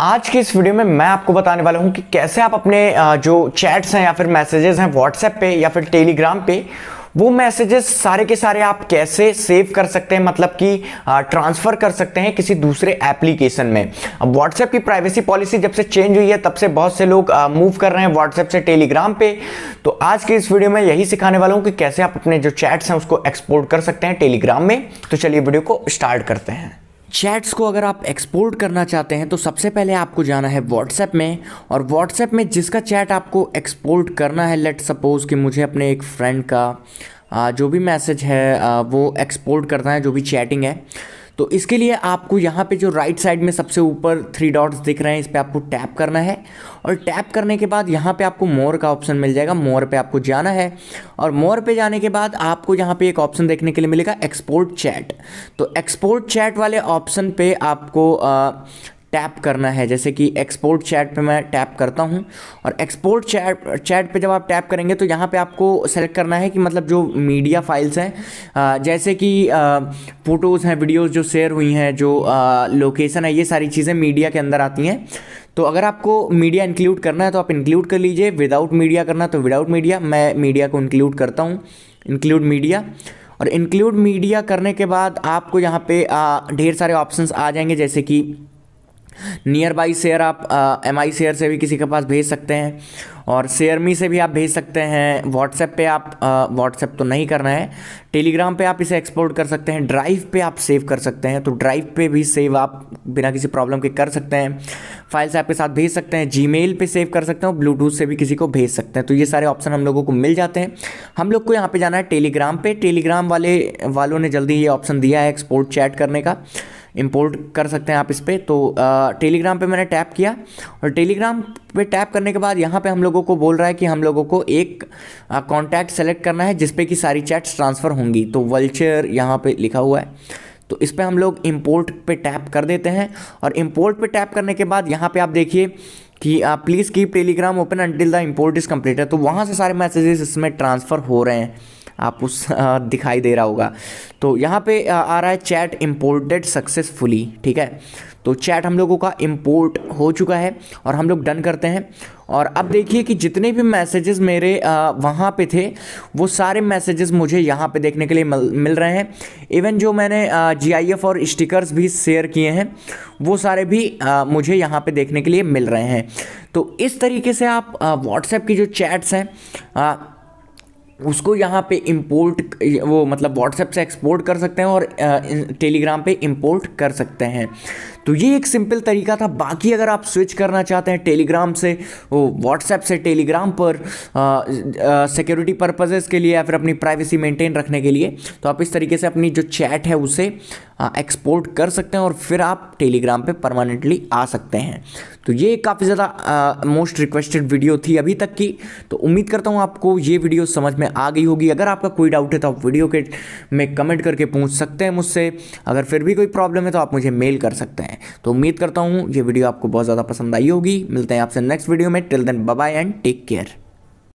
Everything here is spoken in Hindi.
आज के इस वीडियो में मैं आपको बताने वाला हूं कि कैसे आप अपने जो चैट्स हैं या फिर मैसेजेस हैं व्हाट्सएप पे या फिर टेलीग्राम पे वो मैसेजेस सारे के सारे आप कैसे सेव कर सकते हैं मतलब कि ट्रांसफ़र कर सकते हैं किसी दूसरे एप्लीकेशन में अब व्हाट्सएप की प्राइवेसी पॉलिसी जब से चेंज हुई है तब से बहुत से लोग मूव कर रहे हैं व्हाट्सएप से टेलीग्राम पे तो आज के इस वीडियो में यही सिखाने वाला हूँ कि कैसे आप अपने जो चैट्स हैं उसको एक्सपोर्ट कर सकते हैं टेलीग्राम में तो चलिए वीडियो को स्टार्ट करते हैं चैट्स को अगर आप एक्सपोर्ट करना चाहते हैं तो सबसे पहले आपको जाना है व्हाट्सएप में और व्हाट्सएप में जिसका चैट आपको एक्सपोर्ट करना है लेट सपोज़ कि मुझे अपने एक फ्रेंड का जो भी मैसेज है वो एक्सपोर्ट करना है जो भी चैटिंग है तो इसके लिए आपको यहाँ पे जो राइट साइड में सबसे ऊपर थ्री डॉट्स दिख रहे हैं इस पर आपको टैप करना है और टैप करने के बाद यहाँ पे आपको मोर का ऑप्शन मिल जाएगा मोर पे आपको जाना है और मोर पे जाने के बाद आपको यहाँ पे एक ऑप्शन देखने के लिए मिलेगा एक्सपोर्ट चैट तो एक्सपोर्ट चैट वाले ऑप्शन पे आपको आ, टैप करना है जैसे कि एक्सपोर्ट चैट पे मैं टैप करता हूँ और एक्सपोर्ट चैट चैट पे जब आप टैप करेंगे तो यहाँ पे आपको सेलेक्ट करना है कि मतलब जो मीडिया फाइल्स हैं जैसे कि फ़ोटोज़ हैं वीडियोज़ जो शेयर हुई हैं जो लोकेशन है ये सारी चीज़ें मीडिया के अंदर आती हैं तो अगर आपको मीडिया इंक्लूड करना है तो आप इंक्लूड कर लीजिए विदाउट मीडिया करना तो विदाउट मीडिया मैं मीडिया को इंक्लूड करता हूँ इंक्लूड मीडिया और इंक्लूड मीडिया करने के बाद आपको यहाँ पे ढेर सारे ऑप्शंस आ जाएंगे जैसे कि नियर बाई शेयर आप एम आई शेयर से भी किसी के पास भेज सकते हैं और शेयर मी से भी आप भेज सकते हैं व्हाट्सएप पे आप व्हाट्सएप uh, तो नहीं करना है टेलीग्राम पे आप इसे एक्सपोर्ट कर सकते हैं ड्राइव पे आप सेव कर सकते हैं तो ड्राइव पे भी सेव आप बिना किसी प्रॉब्लम के कर सकते हैं फाइल्स आपके साथ भेज सकते हैं जी पर सेव कर सकते हैं और ब्लूटूथ से भी किसी को भेज सकते हैं तो ये सारे ऑप्शन हम लोगों को मिल जाते हैं हम लोग को यहाँ पर जाना है टेलीग्राम पर टेलीग्राम वाले वालों ने जल्दी ये ऑप्शन दिया है एक्सपोर्ट चैट करने का इम्पोर्ट कर सकते हैं आप इस पर तो टेलीग्राम पे मैंने टैप किया और टेलीग्राम पे टैप करने के बाद यहाँ पे हम लोगों को बोल रहा है कि हम लोगों को एक कॉन्टैक्ट सेलेक्ट करना है जिसपे कि सारी चैट्स ट्रांसफ़र होंगी तो वल्चर यहाँ पर लिखा हुआ है तो इस पर हम लोग इम्पोर्ट पे टैप कर देते हैं और इम्पोर्ट पे टैप करने के बाद यहाँ पे आप देखिए कि आप please keep Telegram open until the import is complete है तो वहाँ से सारे मैसेजेस इसमें ट्रांसफ़र हो रहे हैं आप उस दिखाई दे रहा होगा तो यहाँ पे आ, रहा है चैट इम्पोर्टेड सक्सेसफुली ठीक है तो चैट हम लोगों का इम्पोर्ट हो चुका है और हम लोग डन करते हैं और अब देखिए कि जितने भी मैसेजेस मेरे वहाँ पे थे वो सारे मैसेजेस मुझे यहाँ पे देखने के लिए मिल रहे हैं इवन जो मैंने जी और स्टिकर्स भी शेयर किए हैं वो सारे भी आ, मुझे यहाँ पे देखने के लिए मिल रहे हैं तो इस तरीके से आप व्हाट्सएप की जो चैट्स हैं उसको यहाँ पे इंपोर्ट वो मतलब व्हाट्सएप से एक्सपोर्ट कर सकते हैं और टेलीग्राम पे इंपोर्ट कर सकते हैं तो ये एक सिंपल तरीका था बाकी अगर आप स्विच करना चाहते हैं टेलीग्राम से वो व्हाट्सएप से टेलीग्राम पर सिक्योरिटी पर्पजेज़ के लिए या फिर अपनी प्राइवेसी मेंटेन रखने के लिए तो आप इस तरीके से अपनी जो चैट है उसे एक्सपोर्ट हाँ, कर सकते हैं और फिर आप टेलीग्राम पे परमानेंटली आ सकते हैं तो ये काफ़ी ज़्यादा मोस्ट रिक्वेस्टेड वीडियो थी अभी तक की तो उम्मीद करता हूँ आपको ये वीडियो समझ में आ गई होगी अगर आपका कोई डाउट है तो आप वीडियो के में कमेंट करके पूछ सकते हैं मुझसे अगर फिर भी कोई प्रॉब्लम है तो आप मुझे मेल कर सकते हैं तो उम्मीद करता हूँ ये वीडियो आपको बहुत ज़्यादा पसंद आई होगी मिलते हैं आपसे नेक्स्ट वीडियो में till then bye and take care